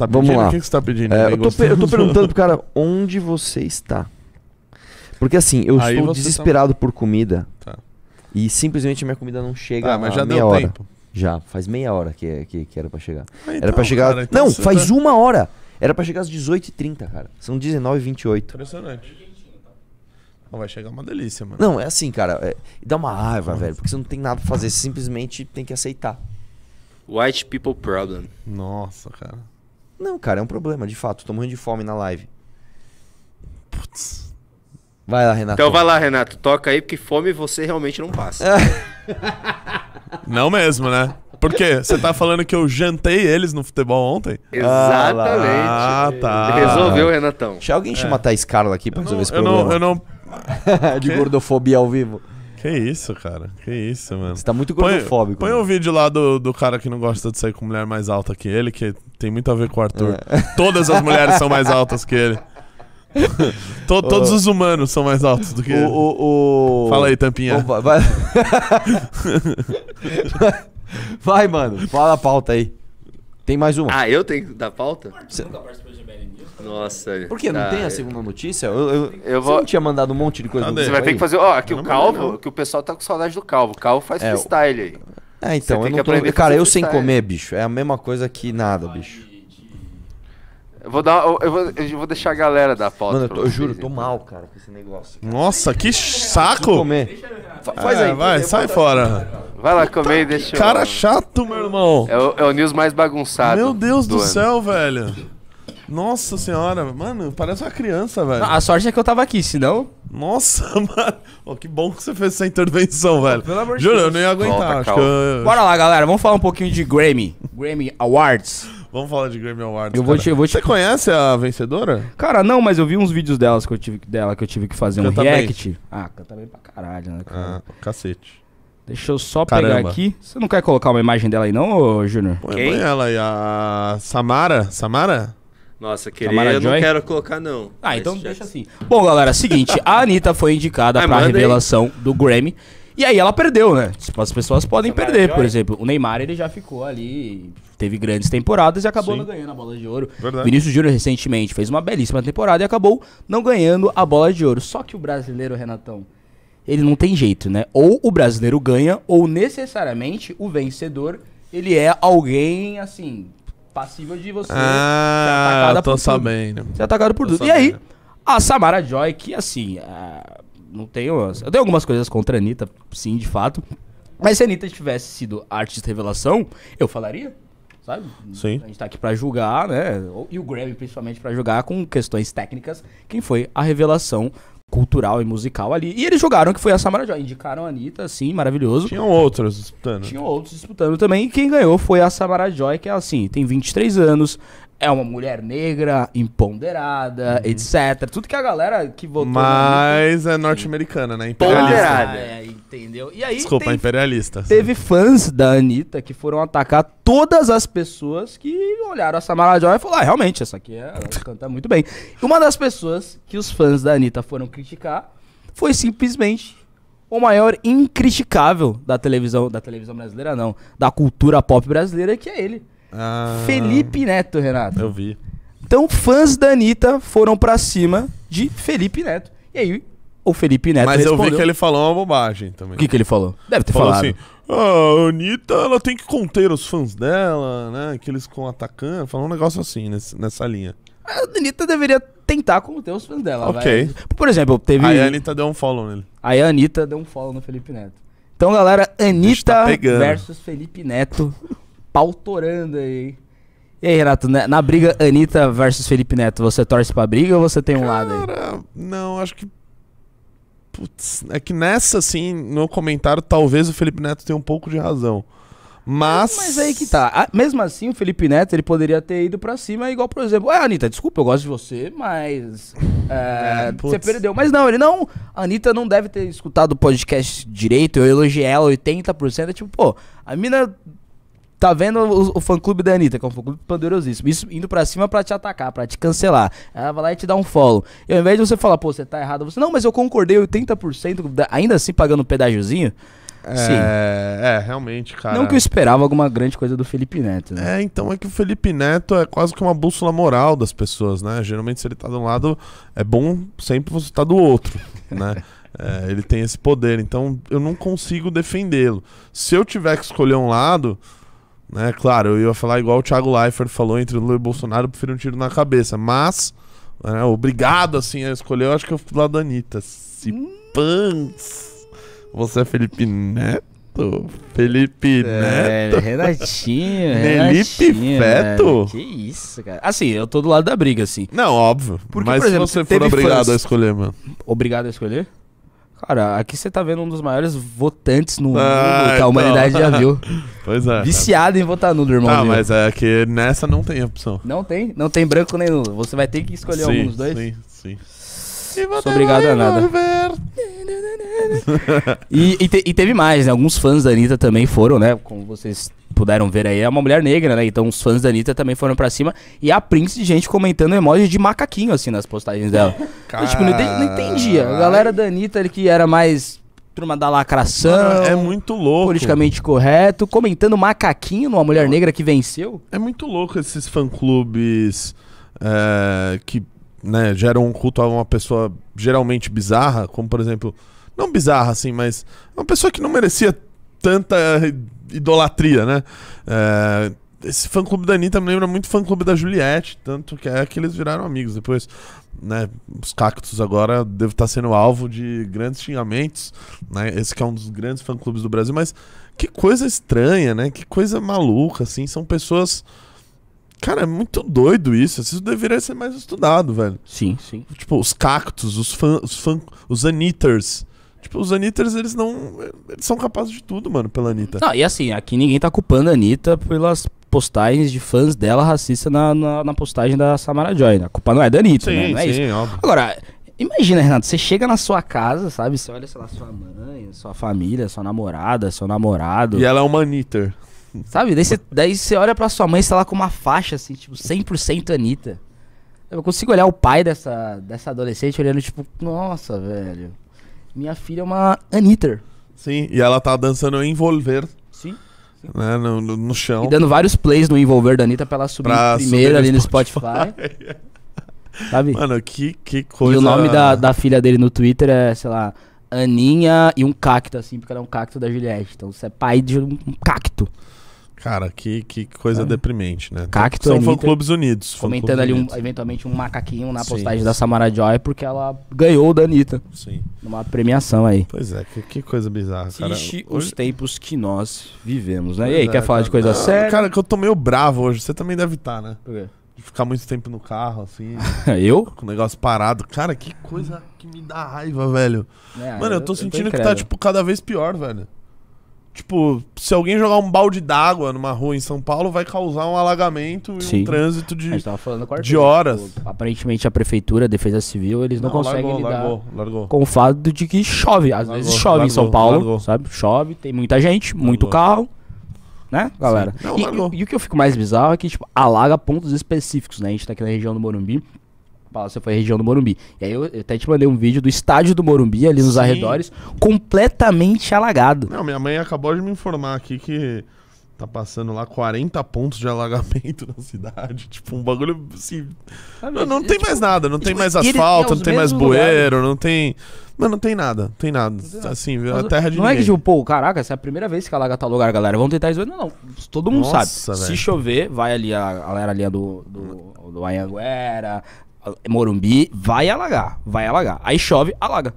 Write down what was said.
tá pedindo? Vamos lá. O que, você tá pedindo? É, eu, tô eu tô perguntando pro cara onde você está. Porque assim, eu Aí estou você tá desesperado por comida Tá. e simplesmente a minha comida não chega Ah, mas já meia deu hora. tempo. Já, faz meia hora que, que, que era pra chegar. Ah, era então, pra chegar. cara, então não, você faz tá- uma hora! Era pra chegar às 18h30, cara. São 19h28. Impressionante. vai chegar uma delícia, mano. Não, é assim, cara. é- dá uma raiva, velho. Porque você não tem nada pra fazer. Você simplesmente tem que aceitar. White people problem. Nossa, cara. Não, cara, é um problema, de fato. Tô morrendo de fome na live. Putz. Vai lá, Renato. Então vai lá, Renato. Toca aí, porque fome você realmente não passa. É. não mesmo, né? Porque você tá falando que eu jantei eles no futebol ontem? Exatamente. Ah, ah tá. Resolveu, Renatão. Deixa alguém é. chamar a Thais Carla aqui pra resolver não, esse problema. Eu não, eu não... de gordofobia ao vivo. Que isso, cara. Que isso, mano. Você tá muito gordofóbico. Põe, põe né? um vídeo lá do, do cara que não gosta de sair com mulher mais alta que ele, que tem muito a ver com o Arthur. É. Todas as mulheres são mais altas que ele. todos os humanos são mais altos do que o, o, o... Fala aí, tampinha. Opa, vai... vai, mano. Fala a pauta aí. Tem mais uma. Ah, eu tenho da pauta? Você... Nossa. Por que? Não tá, tem a é. segunda notícia? Eu, eu, eu vou... Você não tinha mandado um monte de coisa Você vai aí? ter que fazer. Ó, oh, aqui não o Calvo, que o pessoal tá com saudade do Calvo. O Calvo faz é, freestyle aí. É, então, eu não tô... Cara, eu sem comer, bicho, é a mesma coisa que nada, bicho. Eu vou, dar, eu, vou, eu vou deixar a galera dar foto. Mano, eu, tô, eu juro, tô mal, cara, com esse negócio. Cara. Nossa, que saco! Comer. É, faz aí. Vai, sai fora. Vai lá comer e deixa eu... Cara chato, meu irmão. É o, é o news mais bagunçado. Meu Deus do, do céu, velho. Nossa senhora, mano, parece uma criança, velho. A sorte é que eu tava aqui, senão. Nossa, mano. Oh, que bom que você fez essa intervenção, velho. Pelo amor de Juro, Deus. eu não ia aguentar. Volta, eu... Bora lá, galera. Vamos falar um pouquinho de Grammy. Grammy Awards. Vamos falar de Grammy Awards. Eu vou te, eu vou te... Você conhece a vencedora? Cara, não, mas eu vi uns vídeos delas que eu tive, dela que eu tive que fazer canta um react. Bem. Ah, canta bem pra caralho, né? Cara? Ah, cacete. Deixa eu só Caramba. pegar aqui. Você não quer colocar uma imagem dela aí, não, Júnior? põe ela aí, a Samara. Samara? Nossa, tá querer eu não quero colocar, não. Ah, então deixa assim. Bom, galera, seguinte, a Anitta foi indicada para pra aí. revelação do Grammy. E aí ela perdeu, né? Tipo, As pessoas podem Tamara perder, Joy? por exemplo. O Neymar, ele já ficou ali, teve grandes temporadas e acabou não ganhando a bola de ouro. Verdade. Vinícius Júnior, recentemente, fez uma belíssima temporada e acabou não ganhando a bola de ouro. Só que o brasileiro, Renatão, ele não tem jeito, né? Ou o brasileiro ganha, ou necessariamente o vencedor, ele é alguém, assim, passível de você ah, ser atacada por sabendo. Tudo. Ser atacado por tô tudo. Sabendo. E aí, a Samara Joy, que assim, é, não tenho. Eu tenho algumas coisas contra a Anitta, sim, de fato. Mas se a Anitta tivesse sido artista revelação, eu falaria. Sabe? Sim. A gente tá aqui pra julgar, né? E o Grammy, principalmente, pra julgar com questões técnicas, quem foi a revelação cultural e musical ali. E eles jogaram que foi a Samara Joy Indicaram a Anitta, assim, maravilhoso. Tinham outros disputando. Tinham outros disputando também. E quem ganhou foi a Samara Joy que é assim, tem 23 anos, é uma mulher negra, empoderada, uhum. etc. Tudo que a galera que votou. Mas no... é norte-americana, né? Imperialista. Ah, é, entendeu? E aí. Desculpa, imperialista. Teve fãs da Anitta que foram atacar todas as pessoas que olharam a Samara Joy e falaram: ah, realmente, essa aqui é, ela canta muito bem. E uma das pessoas que os fãs da Anitta foram criticar foi simplesmente o maior incriticável da televisão, da televisão brasileira não, da cultura pop brasileira, que é ele, ah, Felipe Neto, Renato. Eu vi. Então, fãs da Anitta foram pra cima de Felipe Neto. E aí, o Felipe Neto Mas respondeu. eu vi que ele falou uma bobagem também. O que, que ele falou? Deve ter falou falado. assim, ah, a Anitta, ela tem que conter os fãs dela, né? Aqueles com atacando. Falou um negócio assim, nesse- nessa linha. A Anitta deveria tentar conter os fãs dela. Ok. Por exemplo, teve. Aí a Anitta deu um follow nele. Aí a Anitta deu um follow no Felipe Neto. Então, galera, tá Anitta tá versus Felipe Neto pautorando aí. E aí, Renato, né, na, briga Anitta versus Felipe Neto, você torce pra briga ou você tem um Cara, lado aí? Não, acho que. Putz, é que nessa, assim, no comentário, talvez o Felipe Neto tenha um pouco de razão. Mas. Mas aí que tá. Mesmo assim, o Felipe Neto ele poderia ter ido pra cima, igual, por exemplo, ah, Anitta, desculpa, eu gosto de você, mas. É, é, você perdeu. Mas não, ele não. A Anitta não deve ter escutado o podcast direito. Eu elogiei ela 80%. É tipo, pô, a mina Tá vendo o, o fã-clube da Anitta, que é um fã-clube poderosíssimo. Isso indo pra cima pra te atacar, pra te cancelar. Ela vai lá e te dá um follow. E ao invés de você falar, pô, você tá errado, você, não, mas eu concordei 80%, da, ainda assim pagando um pedágiozinho. É, Sim. é, realmente, cara. Não que eu esperava alguma grande coisa do Felipe Neto. Né? É, então é que o Felipe Neto é quase que uma bússola moral das pessoas, né? Geralmente, se ele tá de um lado, é bom sempre você tá do outro, né? É, ele tem esse poder, então eu não consigo defendê-lo. Se eu tiver que escolher um lado, né? Claro, eu ia falar igual o Thiago Leifert falou entre Lula e Bolsonaro, eu prefiro um tiro na cabeça. Mas, né, obrigado assim a escolher, eu acho que eu fui do lado da Anitta. Se hum. pans. Você é Felipe Neto? Felipe é, Neto. Renatinho, Felipe Neto. Que isso, cara. Assim, eu tô do lado da briga, assim. Não, óbvio. Porque, mas por exemplo, se você for obrigado fãs... a escolher, mano. Obrigado a escolher? Cara, aqui você tá vendo um dos maiores votantes no ah, mundo que a então. humanidade já viu. pois é. Viciado em votar nulo, irmão. Ah, mas é que nessa não tem opção. Não tem, não tem branco nem nulo. Você vai ter que escolher sim, algum dos dois. Sim, sim. Sou obrigado a nada. e, e, te, e, teve mais, né? Alguns fãs da Anitta também foram, né? Como vocês puderam ver aí, é uma mulher negra, né? Então os fãs da Anitta também foram pra cima. E a Prince de gente comentando emoji de macaquinho, assim, nas postagens dela. Car... Eu, tipo, não, não entendia. A galera da Anitta, que era mais turma da lacração. Mano, é muito louco. Politicamente correto. Comentando macaquinho numa mulher negra que venceu. É muito louco esses fã-clubes é, que né, geram um culto a uma pessoa geralmente bizarra, como por exemplo, não bizarra assim, mas uma pessoa que não merecia tanta idolatria, né? É, esse fã-clube da Anitta me lembra muito fã-clube da Juliette, tanto que é que eles viraram amigos depois. Né, os cactos agora devem estar tá sendo alvo de grandes xingamentos, né? Esse que é um dos grandes fã-clubes do Brasil, mas que coisa estranha, né? Que coisa maluca, assim. São pessoas Cara, é muito doido isso. Isso deveria ser mais estudado, velho. Sim, sim. Tipo, os cactos, os fan, os, fan, os anitters. Tipo, os Anitters, eles não. Eles são capazes de tudo, mano, pela Anitta. Não, e assim, aqui ninguém tá culpando a Anitta pelas postagens de fãs dela racista na, na, na postagem da Samara Joy. Né? A culpa não é da Anitta, né? sim, né? Não é sim, isso. Óbvio. Agora, Imagina, Renato, você chega na sua casa, sabe? Você olha, sei lá, sua mãe, sua família, sua namorada, seu namorado. E ela é uma Nitter. Sabe? Daí você, olha pra sua mãe e tá lá com uma faixa, assim, tipo, 100% Anitta. Eu consigo olhar o pai dessa, dessa adolescente olhando, tipo, nossa, velho. Minha filha é uma Anitta. Sim, e ela tá dançando envolver. Sim. sim. Né, no, no, no, chão. E dando vários plays no envolver da Anitta pra ela subir pra primeiro subir ali no Spotify. Spotify. Sabe? Mano, que, que coisa. E o nome da, da filha dele no Twitter é, sei lá, Aninha e um cacto, assim, porque ela é um cacto da Juliette. Então você é pai de um cacto. Cara, que, que coisa é. deprimente, né? Cacto São é fã-clubes unidos. Comentando ali, um, eventualmente, um macaquinho na postagem sim, da Samara Joy, porque ela ganhou o Danita. Sim. Numa premiação aí. Pois é, que, que coisa bizarra, cara. Hoje... os tempos que nós vivemos, né? Pois e aí, é, quer falar de coisa não, séria? Cara, que eu tô meio bravo hoje. Você também deve estar, tá, né? Por quê? De ficar muito tempo no carro, assim. eu? Com o negócio parado. Cara, que coisa que me dá raiva, velho. É, Mano, eu, eu tô sentindo eu tô que tá, tipo, cada vez pior, velho. Tipo, se alguém jogar um balde d'água numa rua em São Paulo, vai causar um alagamento e Sim. um trânsito de, de né? horas. Tipo, aparentemente a prefeitura, a defesa civil, eles não, não conseguem largou, lidar largou, largou. com o fato de que chove. Às vezes chove em São Paulo, sabe? Chove, tem muita gente, muito carro. Né, galera? Não, e, e, e, o que eu fico mais bizarro é que, tipo, alaga pontos específicos, né? A gente tá aqui na região do Morumbi. Palácio foi a região do Morumbi. E aí eu, eu, até te mandei um vídeo do estádio do Morumbi, ali nos Sim. arredores, completamente alagado. Não, minha mãe acabou de me informar aqui que tá passando lá 40 pontos de alagamento na cidade. Tipo, um bagulho assim. não, não tem tipo, mais nada, não tipo, tem mais asfalto, não tem mais bueiro, não tem. mas não tem nada, não tem nada. Assim, é mas, a terra de Não ninguém. é que tipo, pô, caraca, essa é a primeira vez que alaga tal lugar, galera. Vamos tentar isso. Não, não. Todo mundo Nossa, sabe. Véio. Se chover, vai ali a galera ali do, do, hum. do Anhanguera, Morumbi vai alagar, vai alagar. Aí chove, alaga.